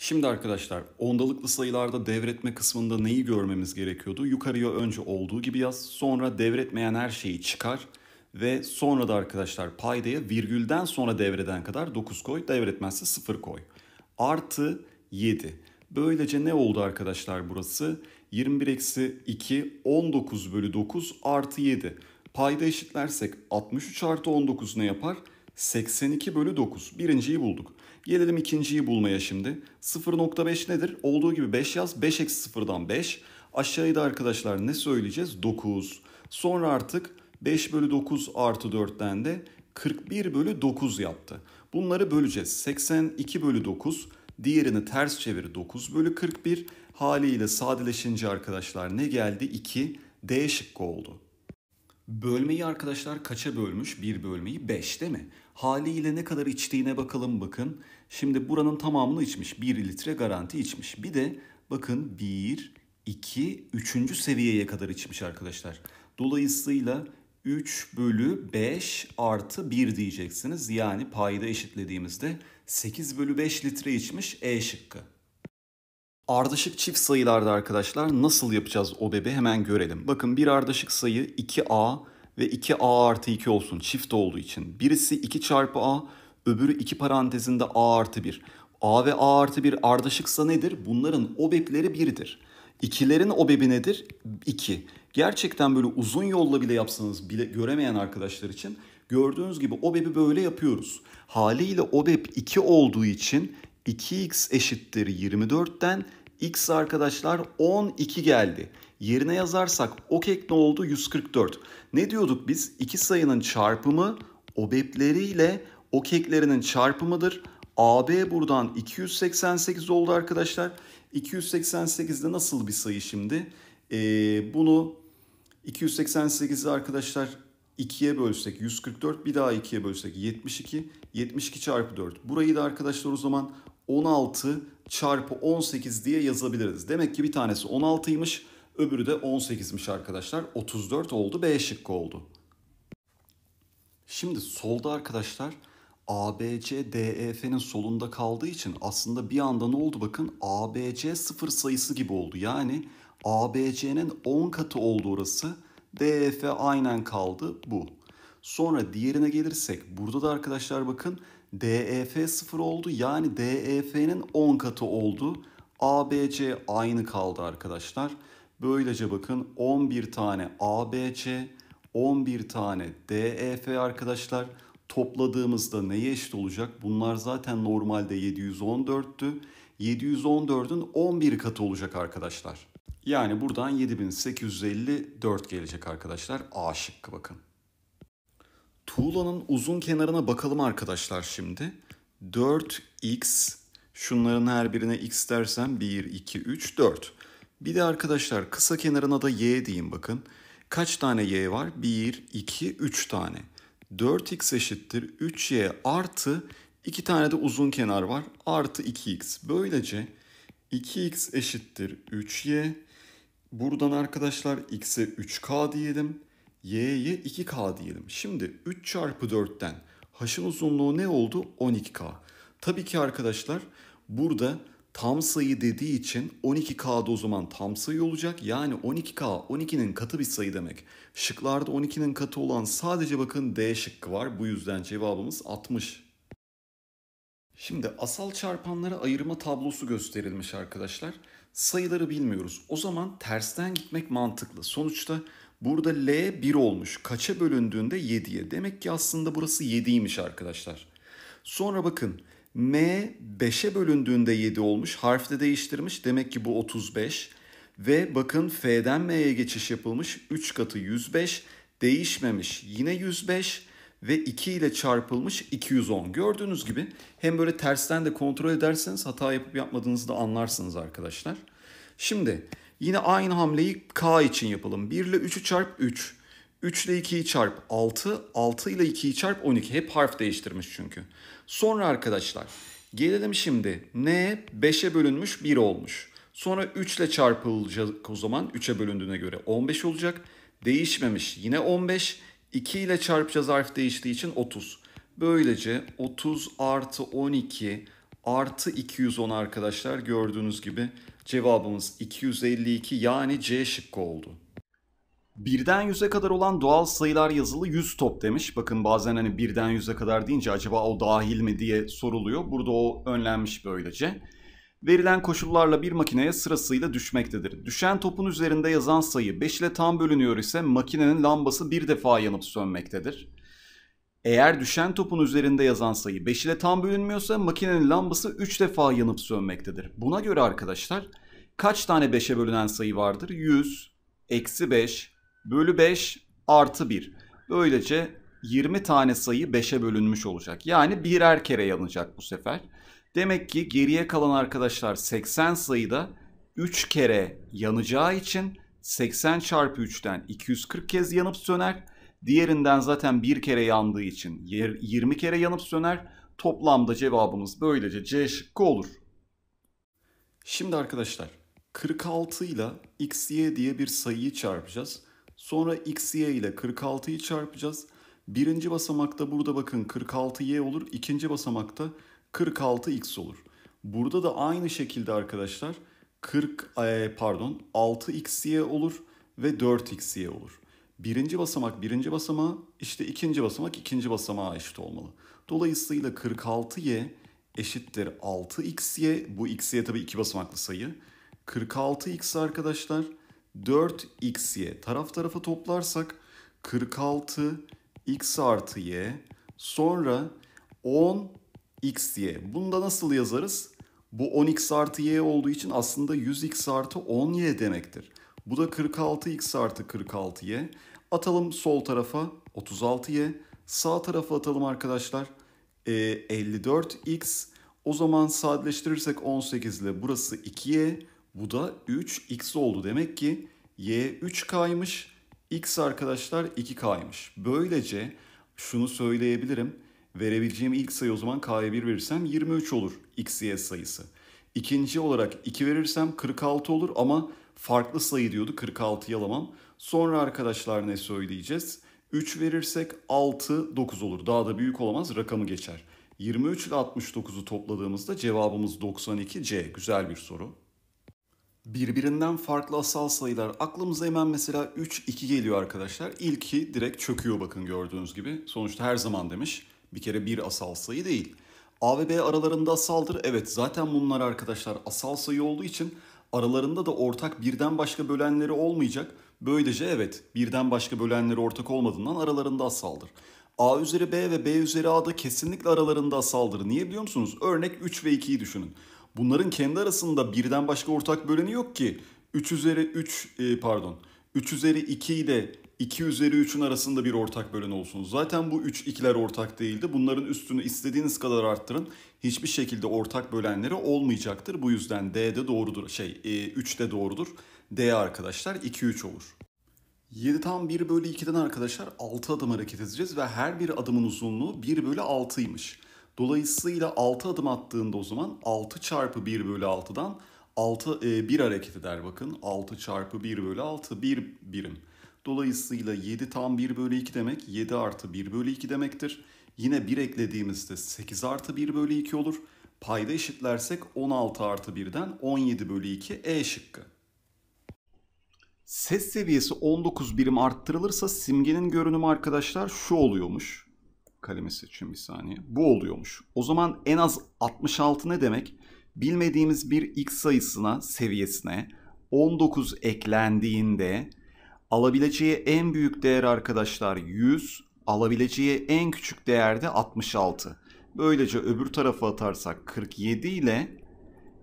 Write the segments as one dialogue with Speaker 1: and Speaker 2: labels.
Speaker 1: Şimdi arkadaşlar ondalıklı sayılarda devretme kısmında neyi görmemiz gerekiyordu? Yukarıya önce olduğu gibi yaz sonra devretmeyen her şeyi çıkar ve sonra da arkadaşlar paydaya virgülden sonra devreden kadar 9 koy devretmezse 0 koy. Artı 7. Böylece ne oldu arkadaşlar burası? 21 eksi 2 19 bölü 9 artı 7. Payda eşitlersek 63 artı 19 ne yapar? 82 bölü 9. Birinciyi bulduk. Gelelim ikinciyi bulmaya şimdi. 0.5 nedir? Olduğu gibi 5 yaz. 5 eksi 0'dan 5. Aşağıya da arkadaşlar ne söyleyeceğiz? 9. Sonra artık 5 bölü 9 artı 4'ten de 41 bölü 9 yaptı. Bunları böleceğiz. 82 bölü 9, diğerini ters çevir 9 bölü 41. Haliyle sadeleşince arkadaşlar ne geldi? 2 D şıkkı oldu. Bölmeyi arkadaşlar kaça bölmüş? Bir bölmeyi 5 değil mi? Haliyle ne kadar içtiğine bakalım bakın. Şimdi buranın tamamını içmiş. 1 litre garanti içmiş. Bir de bakın 1, 2, 3. seviyeye kadar içmiş arkadaşlar. Dolayısıyla 3 bölü 5 artı 1 diyeceksiniz. Yani payda eşitlediğimizde 8 bölü 5 litre içmiş E şıkkı. Ardışık çift sayılarda arkadaşlar nasıl yapacağız OBEB'i hemen görelim. Bakın bir ardışık sayı 2A ve 2A artı 2 olsun çift olduğu için. Birisi 2 çarpı A, öbürü 2 parantezinde A artı 1. A ve A artı 1 ardışıksa nedir? Bunların OBEB'leri 1'dir. İkilerin OBEB'i nedir? 2. Gerçekten böyle uzun yolla bile yapsanız bile göremeyen arkadaşlar için gördüğünüz gibi OBEB'i böyle yapıyoruz. Haliyle OBEB 2 olduğu için 2x eşittir 24'ten x arkadaşlar 12 geldi. Yerine yazarsak o kek ne oldu? 144. Ne diyorduk biz? İki sayının çarpımı obepleriyle o keklerinin çarpımıdır. AB buradan 288 oldu arkadaşlar. 288 de nasıl bir sayı şimdi? Ee, bunu 288'i arkadaşlar 2'ye bölsek 144 bir daha 2'ye bölsek 72 72 çarpı 4 burayı da arkadaşlar o zaman 16 çarpı 18 diye yazabiliriz. Demek ki bir tanesi 16'ymış, öbürü de 18'miş arkadaşlar. 34 oldu, B şıkkı oldu. Şimdi solda arkadaşlar ABC DEF'nin solunda kaldığı için aslında bir anda ne oldu bakın ABC sıfır sayısı gibi oldu. Yani ABC'nin 10 katı oldu orası. DEF aynen kaldı bu. Sonra diğerine gelirsek burada da arkadaşlar bakın DEF 0 oldu. Yani DEF'nin 10 katı oldu. ABC aynı kaldı arkadaşlar. Böylece bakın 11 tane ABC, 11 tane DEF arkadaşlar. Topladığımızda neye eşit olacak? Bunlar zaten normalde 714'tü. 714'ün 11 katı olacak arkadaşlar. Yani buradan 7854 gelecek arkadaşlar. A şıkkı bakın. Tuğla'nın uzun kenarına bakalım arkadaşlar şimdi. 4x şunların her birine x dersen 1, 2, 3, 4. Bir de arkadaşlar kısa kenarına da y diyeyim bakın. Kaç tane y var? 1, 2, 3 tane. 4x eşittir 3y artı 2 tane de uzun kenar var. Artı 2x. Böylece 2x eşittir 3y. Buradan arkadaşlar x'e 3k diyelim y'ye 2k diyelim. Şimdi 3 çarpı 4'ten haşın uzunluğu ne oldu? 12k. Tabii ki arkadaşlar burada tam sayı dediği için 12K'da o zaman tam sayı olacak. Yani 12K 12'nin katı bir sayı demek. Şıklarda 12'nin katı olan sadece bakın D şıkkı var. Bu yüzden cevabımız 60. Şimdi asal çarpanlara ayırma tablosu gösterilmiş arkadaşlar. Sayıları bilmiyoruz. O zaman tersten gitmek mantıklı. Sonuçta Burada L 1 olmuş. Kaça bölündüğünde 7'ye. Demek ki aslında burası 7'ymiş arkadaşlar. Sonra bakın M 5'e bölündüğünde 7 olmuş. Harf de değiştirmiş. Demek ki bu 35. Ve bakın F'den M'ye geçiş yapılmış. 3 katı 105. Değişmemiş. Yine 105 ve 2 ile çarpılmış 210. Gördüğünüz gibi hem böyle tersten de kontrol ederseniz hata yapıp yapmadığınızı da anlarsınız arkadaşlar. Şimdi Yine aynı hamleyi K için yapalım. 1 ile 3'ü çarp 3. 3 ile 2'yi çarp 6. 6 ile 2'yi çarp 12. Hep harf değiştirmiş çünkü. Sonra arkadaşlar gelelim şimdi. N 5'e bölünmüş 1 olmuş. Sonra 3 ile çarpılacak o zaman 3'e bölündüğüne göre 15 olacak. Değişmemiş yine 15. 2 ile çarpacağız harf değiştiği için 30. Böylece 30 artı 12 artı 210 arkadaşlar gördüğünüz gibi cevabımız 252 yani C şıkkı oldu. Birden 100'e kadar olan doğal sayılar yazılı 100 top demiş. Bakın bazen hani birden 100'e kadar deyince acaba o dahil mi diye soruluyor. Burada o önlenmiş böylece. Verilen koşullarla bir makineye sırasıyla düşmektedir. Düşen topun üzerinde yazan sayı 5 ile tam bölünüyor ise makinenin lambası bir defa yanıp sönmektedir. Eğer düşen topun üzerinde yazan sayı 5 ile tam bölünmüyorsa makinenin lambası 3 defa yanıp sönmektedir. Buna göre arkadaşlar kaç tane 5'e bölünen sayı vardır? 100, eksi 5, bölü 5, artı 1. Böylece 20 tane sayı 5'e bölünmüş olacak. Yani birer kere yanacak bu sefer. Demek ki geriye kalan arkadaşlar 80 sayıda 3 kere yanacağı için 80 çarpı 3'ten 240 kez yanıp söner. Diğerinden zaten bir kere yandığı için 20 kere yanıp söner. Toplamda cevabımız böylece C şıkkı olur. Şimdi arkadaşlar 46 ile xy diye bir sayıyı çarpacağız. Sonra xy ile 46'yı çarpacağız. Birinci basamakta burada bakın 46y olur. ikinci basamakta 46x olur. Burada da aynı şekilde arkadaşlar 40 e, pardon 6xy olur ve 4xy olur. Birinci basamak birinci basamağa, işte ikinci basamak ikinci basamağa eşit olmalı. Dolayısıyla 46y eşittir 6xy. Bu xy tabii iki basamaklı sayı. 46x arkadaşlar 4xy taraf tarafa toplarsak 46x artı y sonra 10 x y. Bunu da nasıl yazarız? Bu 10x artı y olduğu için aslında 100x artı 10y demektir. Bu da 46x artı 46y. Atalım sol tarafa 36y. Sağ tarafa atalım arkadaşlar. E, ee, 54x. O zaman sadeleştirirsek 18 ile burası 2y. Bu da 3x oldu. Demek ki y 3k'ymış. x arkadaşlar 2k'ymış. Böylece şunu söyleyebilirim. Verebileceğim ilk sayı o zaman k'ya 1 verirsem 23 olur x, y sayısı. İkinci olarak 2 verirsem 46 olur ama farklı sayı diyordu 46 Yalaman. Sonra arkadaşlar ne söyleyeceğiz? 3 verirsek 6, 9 olur. Daha da büyük olamaz rakamı geçer. 23 ile 69'u topladığımızda cevabımız 92 C. Güzel bir soru. Birbirinden farklı asal sayılar. Aklımıza hemen mesela 3, 2 geliyor arkadaşlar. İlki direkt çöküyor bakın gördüğünüz gibi. Sonuçta her zaman demiş. Bir kere bir asal sayı değil. A ve B aralarında asaldır. Evet zaten bunlar arkadaşlar asal sayı olduğu için Aralarında da ortak birden başka bölenleri olmayacak. Böylece evet birden başka bölenleri ortak olmadığından aralarında asaldır. A üzeri B ve B üzeri A'da kesinlikle aralarında asaldır. Niye biliyor musunuz? Örnek 3 ve 2'yi düşünün. Bunların kendi arasında birden başka ortak böleni yok ki. 3 üzeri 3 e, pardon 3 üzeri 2 ile 2 üzeri 3'ün arasında bir ortak bölen olsun. Zaten bu 3 ikiler ortak değildi. Bunların üstünü istediğiniz kadar arttırın. Hiçbir şekilde ortak bölenleri olmayacaktır. Bu yüzden D de doğrudur. Şey 3 e, de doğrudur. D arkadaşlar 2 3 olur. 7 tam 1 bölü 2'den arkadaşlar 6 adım hareket edeceğiz ve her bir adımın uzunluğu 1 bölü 6'ymış. Dolayısıyla 6 adım attığında o zaman 6 çarpı 1 bölü 6'dan 6, e, 1 hareket eder bakın. 6 çarpı 1 bölü 6 1 birim. Dolayısıyla 7 tam 1 bölü 2 demek 7 artı 1 bölü 2 demektir. Yine 1 eklediğimizde 8 artı 1 bölü 2 olur. Payda eşitlersek 16 artı 1'den 17 bölü 2 E şıkkı. Ses seviyesi 19 birim arttırılırsa simgenin görünümü arkadaşlar şu oluyormuş. Kalemi seçin bir saniye. Bu oluyormuş. O zaman en az 66 ne demek? Bilmediğimiz bir x sayısına, seviyesine 19 eklendiğinde Alabileceği en büyük değer arkadaşlar 100, alabileceği en küçük değer de 66. Böylece öbür tarafa atarsak 47 ile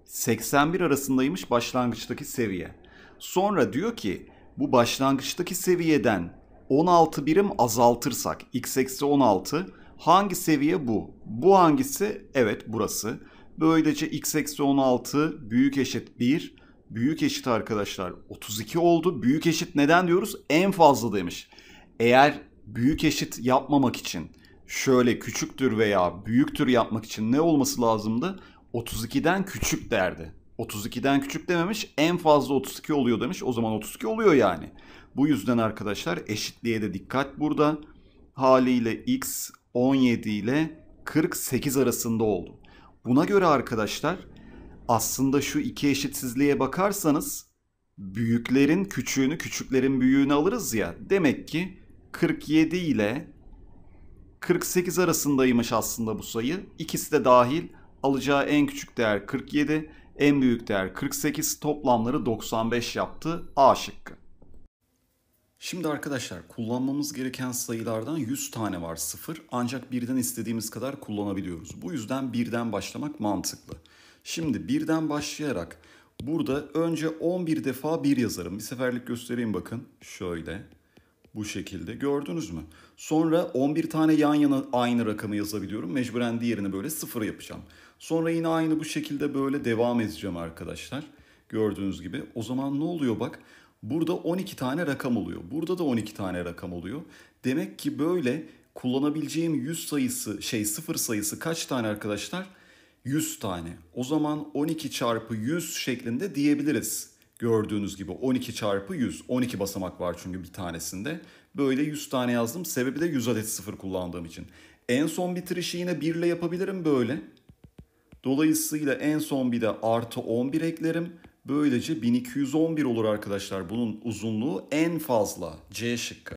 Speaker 1: 81 arasındaymış başlangıçtaki seviye. Sonra diyor ki bu başlangıçtaki seviyeden 16 birim azaltırsak x eksi 16 hangi seviye bu? Bu hangisi? Evet burası. Böylece x eksi 16 büyük eşit 1 büyük eşit arkadaşlar 32 oldu. Büyük eşit neden diyoruz? En fazla demiş. Eğer büyük eşit yapmamak için şöyle küçüktür veya büyüktür yapmak için ne olması lazımdı? 32'den küçük derdi. 32'den küçük dememiş en fazla 32 oluyor demiş. O zaman 32 oluyor yani. Bu yüzden arkadaşlar eşitliğe de dikkat burada. Haliyle x 17 ile 48 arasında oldu. Buna göre arkadaşlar aslında şu iki eşitsizliğe bakarsanız büyüklerin küçüğünü küçüklerin büyüğünü alırız ya. Demek ki 47 ile 48 arasındaymış aslında bu sayı. İkisi de dahil alacağı en küçük değer 47, en büyük değer 48 toplamları 95 yaptı A şıkkı. Şimdi arkadaşlar kullanmamız gereken sayılardan 100 tane var 0 ancak birden istediğimiz kadar kullanabiliyoruz. Bu yüzden birden başlamak mantıklı. Şimdi birden başlayarak burada önce 11 defa 1 yazarım. Bir seferlik göstereyim bakın. Şöyle bu şekilde gördünüz mü? Sonra 11 tane yan yana aynı rakamı yazabiliyorum. Mecburen diğerini böyle sıfır yapacağım. Sonra yine aynı bu şekilde böyle devam edeceğim arkadaşlar. Gördüğünüz gibi. O zaman ne oluyor bak? Burada 12 tane rakam oluyor. Burada da 12 tane rakam oluyor. Demek ki böyle kullanabileceğim 100 sayısı şey sıfır sayısı kaç tane arkadaşlar? 100 tane. O zaman 12 çarpı 100 şeklinde diyebiliriz. Gördüğünüz gibi 12 çarpı 100. 12 basamak var çünkü bir tanesinde. Böyle 100 tane yazdım. Sebebi de 100 adet sıfır kullandığım için. En son bitirişi yine 1 ile yapabilirim böyle. Dolayısıyla en son bir de artı 11 eklerim. Böylece 1211 olur arkadaşlar. Bunun uzunluğu en fazla C şıkkı.